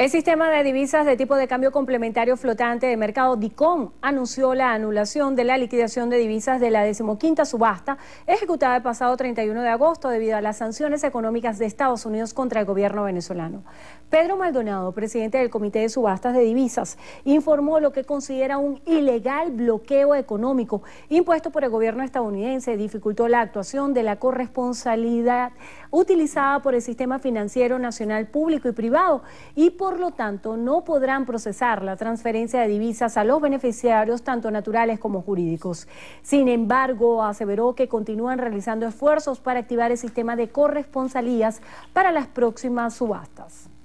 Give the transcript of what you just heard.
El sistema de divisas de tipo de cambio complementario flotante de mercado DICOM anunció la anulación de la liquidación de divisas de la decimoquinta subasta ejecutada el pasado 31 de agosto debido a las sanciones económicas de Estados Unidos contra el gobierno venezolano. Pedro Maldonado, presidente del Comité de Subastas de Divisas, informó lo que considera un ilegal bloqueo económico impuesto por el gobierno estadounidense dificultó la actuación de la corresponsabilidad utilizada por el sistema financiero nacional público y privado y por por lo tanto no podrán procesar la transferencia de divisas a los beneficiarios, tanto naturales como jurídicos. Sin embargo, aseveró que continúan realizando esfuerzos para activar el sistema de corresponsalías para las próximas subastas.